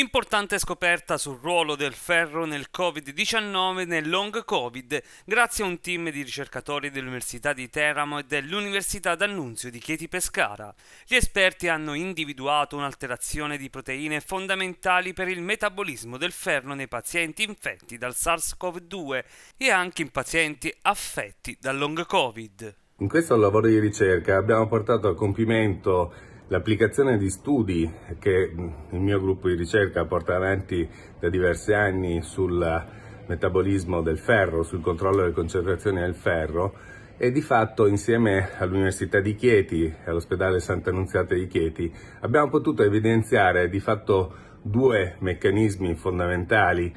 Importante scoperta sul ruolo del ferro nel Covid-19 e nel long Covid grazie a un team di ricercatori dell'Università di Teramo e dell'Università d'Annunzio di Chieti Pescara. Gli esperti hanno individuato un'alterazione di proteine fondamentali per il metabolismo del ferro nei pazienti infetti dal SARS-CoV-2 e anche in pazienti affetti dal long Covid. In questo lavoro di ricerca abbiamo portato a compimento L'applicazione di studi che il mio gruppo di ricerca porta avanti da diversi anni sul metabolismo del ferro, sul controllo delle concentrazioni del ferro, e di fatto insieme all'Università di Chieti e all'ospedale Santa Annunziata di Chieti abbiamo potuto evidenziare di fatto due meccanismi fondamentali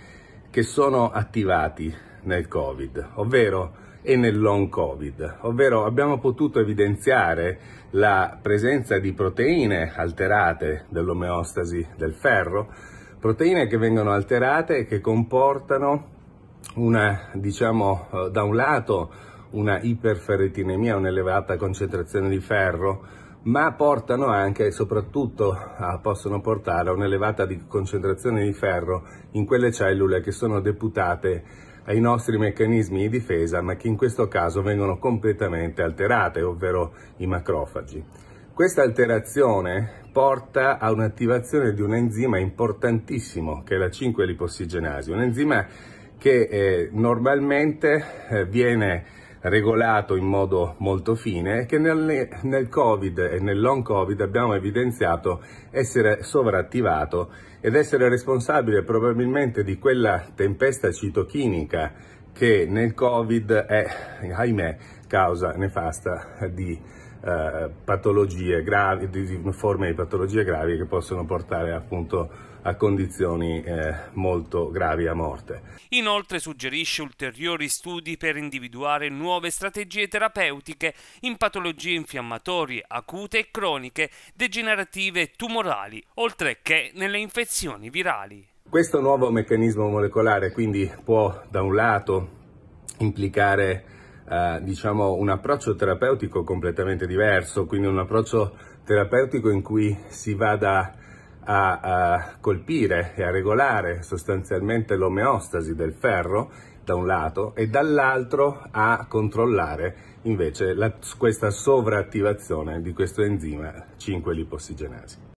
che sono attivati nel Covid, ovvero e nel long covid, ovvero abbiamo potuto evidenziare la presenza di proteine alterate dell'omeostasi del ferro, proteine che vengono alterate e che comportano una, diciamo, eh, da un lato una iperferritinemia, un'elevata concentrazione di ferro, ma portano anche e soprattutto a, ah, possono portare a un'elevata concentrazione di ferro in quelle cellule che sono deputate ai nostri meccanismi di difesa, ma che in questo caso vengono completamente alterate, ovvero i macrofagi. Questa alterazione porta a un'attivazione di un enzima importantissimo, che è la 5-lipossigenasi, un enzima che eh, normalmente eh, viene regolato in modo molto fine e che nel, nel Covid e nel long Covid abbiamo evidenziato essere sovrattivato ed essere responsabile probabilmente di quella tempesta citochinica che nel Covid è, ahimè, causa nefasta di eh, patologie gravi, di forme di patologie gravi che possono portare appunto a condizioni eh, molto gravi a morte. Inoltre suggerisce ulteriori studi per individuare nuove strategie terapeutiche in patologie infiammatorie acute e croniche, degenerative e tumorali, oltre che nelle infezioni virali. Questo nuovo meccanismo molecolare quindi può da un lato implicare eh, diciamo un approccio terapeutico completamente diverso, quindi un approccio terapeutico in cui si vada a, a colpire e a regolare sostanzialmente l'omeostasi del ferro da un lato e dall'altro a controllare invece la, questa sovraattivazione di questo enzima 5-lipossigenasi.